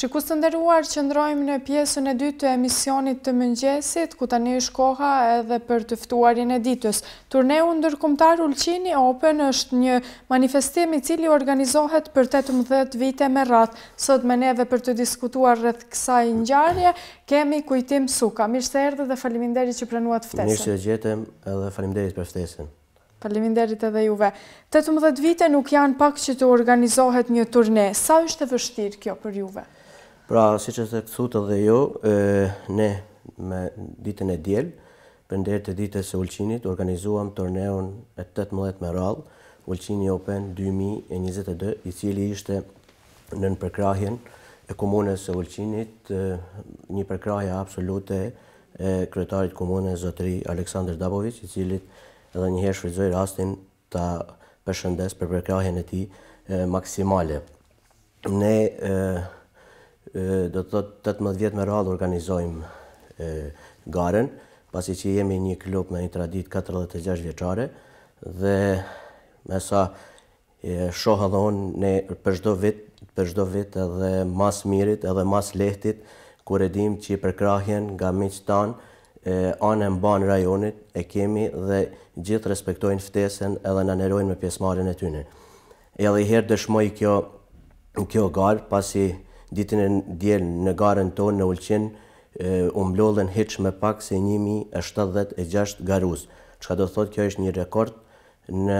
Shikus të nderuar që ndrojmë në pjesën e dytë të emisionit të mëngjesit, ku tani është koha edhe për tëftuarin e ditës. Turneu ndërkumtar Ulqini Open është një manifestimi cili organizohet për 18 vite me ratë. Sot me neve për të diskutuar rrëth kësa i njarje, kemi kujtim suka. Mirështë e erdhe dhe faliminderit që prënuat ftesën. Mirështë e gjetëm edhe faliminderit për ftesën. Paliminderit edhe juve. 18 vite nuk janë pak që të organizohet një turne. Sa është e vështirë kjo për juve? Pra, si që se kësut edhe jo, ne me ditën e djel, për ndërë të ditës e ulqinit, organizuam torneon e 18 me rallë, ulqini Open 2022, i cili ishte në në përkrahjen e komunës e ulqinit, një përkrahja absolute e kretarit komunës zotëri Aleksandr Dabovic, i cili edhe njëherë shfridzoj rastin të përshëndes për përkrahjen e ti maksimale. Ne do të thotë të mëdhë vjetë me rralë organizojmë garen, pasi që jemi një klub me një tradit 46 vjeqare, dhe me sa shohë dhe unë ne përshdo vit, përshdo vit edhe mas mirit edhe mas lehtit, kur edhim që i përkrahjen nga miqë tanë, anë e mbanë rajonit, e kemi dhe gjithë respektojnë ftesen edhe në nërojnë me pjesmarin e tyne. E dhe i herë dëshmoj kjo garë, pasi ditën e djelë në garën tonë në Ulqin, umblodhen hiq me pak se 1076 garus, që ka do thot kjo është një rekord në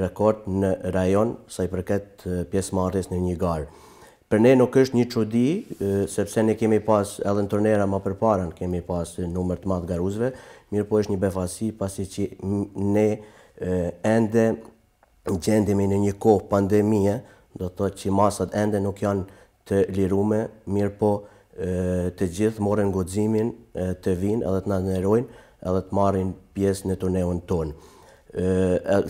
rekord në rajon sa i përket pjesë martis në një garë. Për ne nuk është një qudi, sepse ne kemi pas edhe në tërnera ma përparën kemi pas numër të madhë garuzve, mirë po është një befasi pasi që ne ende gjendemi në një kohë pandemije, do të që masat ende nuk janë të lirume, mirë po të gjithë morën godzimin të vinë edhe të nëzënerojnë edhe të marrin pjesë në turneun tonë.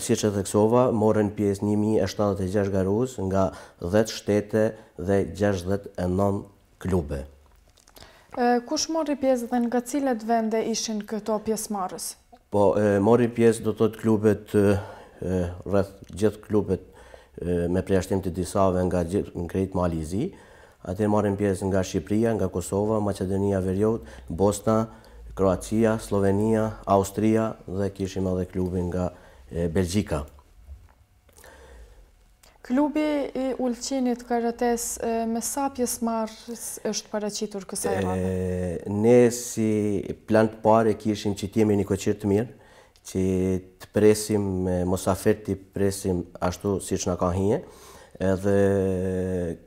Si që të kësova, morën pjesë 1076 garus nga 10 shtete dhe 69 klube. Kush mori pjesë dhe nga cilët vende ishin këto pjesë marës? Po, mori pjesë do të të klubet, rrëth gjithë klubet me preashtim të disave nga gjithë krejtë Malizi, Atë marim pjesë nga Shqipëria, nga Kosova, Maqedonia Veriut, Bosna, Kroacia, Slovenia, Austria dhe kishim edhe klubin nga Belgjika. Klubi i Ulqinit Karates me sa pjesë marrë është paracitur kësa e madhe? Ne si plan të pare kishim që t'jemi një koqirë të mirë, që të presim, mosafer të presim ashtu si që në ka hinje, edhe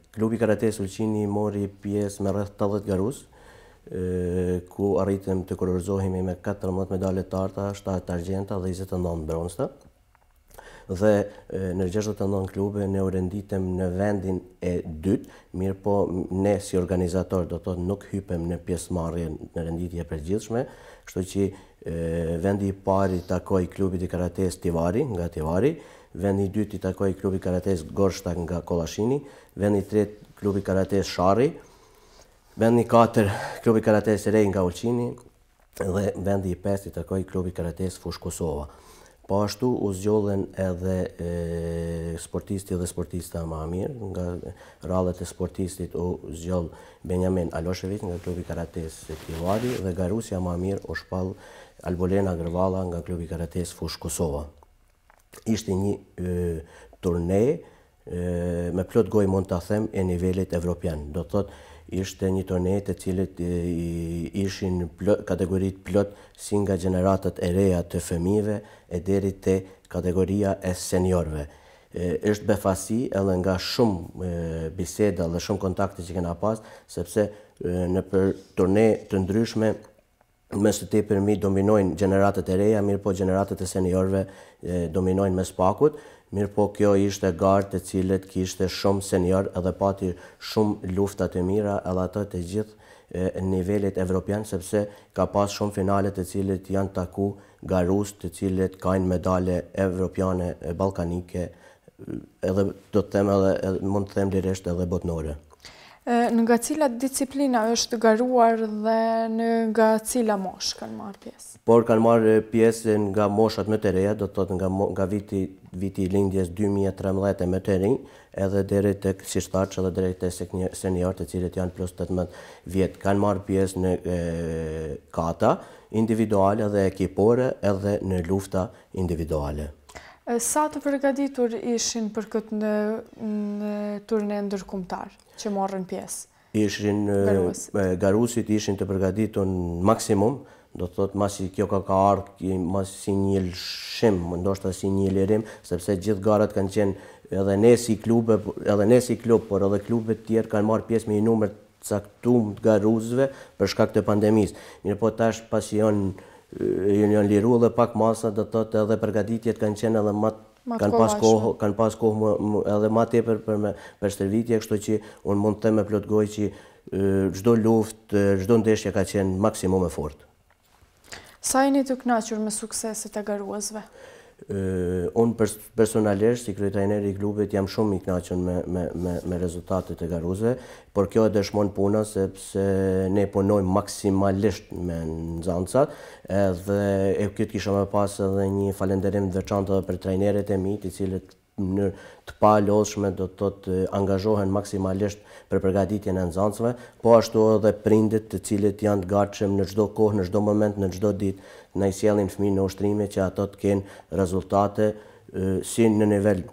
Klubi Karate Sulqini mori pjesë me rrëth 80 garus, ku arritëm të kolorizohemi me 14 medalje të arta, 7 të argjenta dhe 29 bronsta. Dhe në 69 klube ne urenditëm në vendin e dytë, mirë po ne si organizator do të nuk hypem në pjesë marrë në renditje për gjithshme, kështu që vendi i pari takoj klubit i karates Tivari, nga Tivari, vend i dytë i takoi klubi karates Gorshta nga Kollashini, vend i tretë klubi karates Sharri, vend i katër klubi karates Rej nga Ulqini, dhe vend i pestë i takoi klubi karates Fush Kosova. Po ashtu u zgjollën edhe e, sportisti dhe sportista më mirë nga rallet e sportistit u zgjodh Benjamin Aloshevic nga klubi karates Tivoli dhe Garusia më mirë u shpall Albolena Grvala nga klubi karates Fush Kosova ishte një turne me plot goj mund të them e nivellit evropian. Do të thot, ishte një turne të cilët ishin kategorit plot si nga generatët e reja të femive e deri të kategoria e seniorve. Ishtë befasi edhe nga shumë biseda dhe shumë kontakte që kena pas, sepse në për turne të ndryshme mes të ti për mi dominojnë gjeneratët e reja, mirë po gjeneratët e seniorve dominojnë mes pakut, mirë po kjo ishte gardë të cilët kishte shumë senior edhe pati shumë luftat e mira edhe ato të gjithë nivellit evropian, sepse ka pas shumë finalet të cilët janë taku garus të cilët kajnë medale evropiane, balkanike, edhe do të them edhe, mund të them lirisht edhe botnore. Nga cila disciplina është garuar dhe nga cila moshë kanë marë pjesë? Por kanë marë pjesë nga moshat më të reja, do të thotë nga viti lindjes 2013 më të rin, edhe dhere të kësishtarë që dhe dhere të senior të cilët janë plus 18 vjetë. Kanë marë pjesë në kata individuale dhe ekipore edhe në lufta individuale. Sa të përgaditur ishin për këtë në turne ndërkumtarë? që morën pjesë? Ishin garusit, ishin të përgatitur maksimum, do të thotë masi kjo ka ka ardhë, masi si një lëshim, ndoshta si një lirim, sepse gjithë garat kanë qenë edhe ne si klube, po, edhe ne si klub, por edhe klubet tjerë kanë marrë pjesë me një numër të caktum të garuzve për shkak të pandemisë. Mirë po tash pasion, jenë janë liru dhe pak masa, do të thotë edhe përgatitjet kanë qenë edhe matë kanë pas kohë edhe ma tjepër për me për shtërvitje, kështu që unë mund të them me plotgoj që gjdo luft, gjdo ndeshje ka qenë maksimum e fort. Sa e një të knaqër me sukseset e garuazve? unë personalisht si kryetajneri i klubit jam shumë i knaqën me, me, me, rezultatet e garuze, por kjo e dëshmon puna sepse ne punojmë maksimalisht me nxancat dhe e këtë kisha me pas edhe një falenderim dhe çantë dhe për trajnerit e mi, të cilët në të pa lodhshme do të thotë angazhohen maksimalisht për përgatitje në nxënësve, po ashtu edhe prindit të cilit janë të gatshëm në gjdo kohë, në gjdo moment, në gjdo dit, në i sjelin fmi në ushtrime që ato të kenë rezultate si në nivel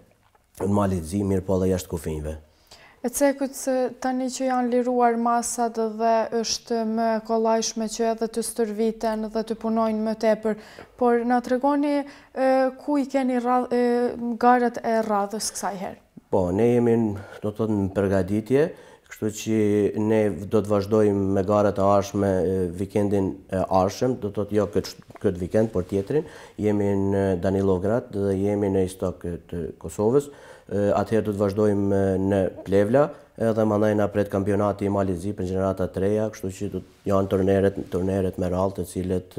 në malitëzi, mirë po dhe jashtë kufinjve. E cekut se tani që janë liruar masat dhe është më kolajshme që edhe të stërviten dhe të punojnë më tepër, por në të regoni ku i keni garët e radhës kësaj herë? Po, ne jemi në të të në përgaditje, kështu që ne do të vazhdojmë me garët e arshme vikendin e arshem, do të të jo këtë vikend, por tjetrin, jemi në Danilovgrat dhe jemi në istokët Kosovës, atëherë do të vazhdojmë në Plevla, edhe më ndaj na pret kampionati i Malit për gjenerata Treja, kështu që do të janë tërneret turneret me të cilët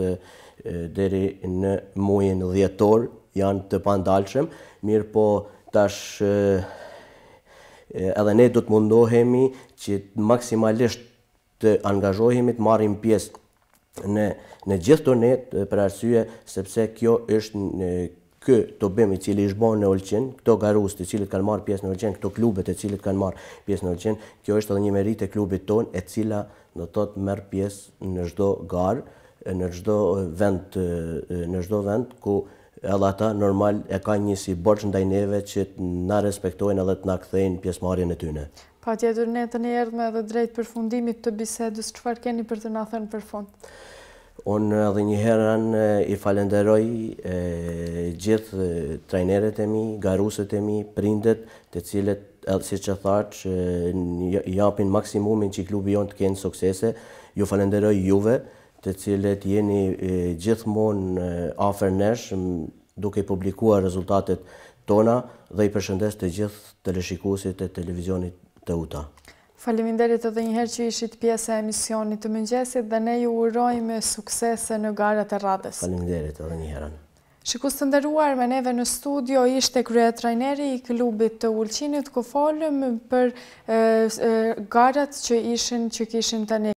deri në muajin dhjetor janë të pandalshëm, mirë po tash edhe ne do të mundohemi që maksimalisht të angazhohemi të marrim pjesë në në gjithë turnet për arsye sepse kjo është në, ky to bëmi i cili është bën në Olçin, këto garus të cilët kanë marrë pjesë në Olçin, këto klube të cilët kanë marrë pjesë në Olçin, kjo është edhe një meritë e klubit ton e cila do të thotë merr pjesë në çdo garë, në çdo vend në çdo vend ku edhe ata normal e kanë një si borx ndaj neve që na respektojnë edhe të na kthejnë pjesëmarrjen e tyre. Patjetër ne tani erdhme edhe drejt përfundimit të bisedës, çfarë keni për të na thënë për fund? Unë edhe një herën i falenderoj gjithë trajneret e mi, garuset e mi, prindet, të cilët, si që tharë, i japin maksimumin që klubi jonë të kënë suksese, ju falenderoj juve, të cilët jeni gjithë mon afer nesh, duke i publikua rezultatet tona dhe i përshëndes të gjithë të lëshikusit e televizionit të uta. Faleminderit edhe njëherë që ishit pjesë e emisionit të mëngjesit dhe ne ju urojmë suksese në garat e radhës. Faleminderit edhe njëherën. Shikus të ndëruar me neve në studio ishte krye trajneri i klubit të ullqinit ku folëm për garat që ishin që kishin të një.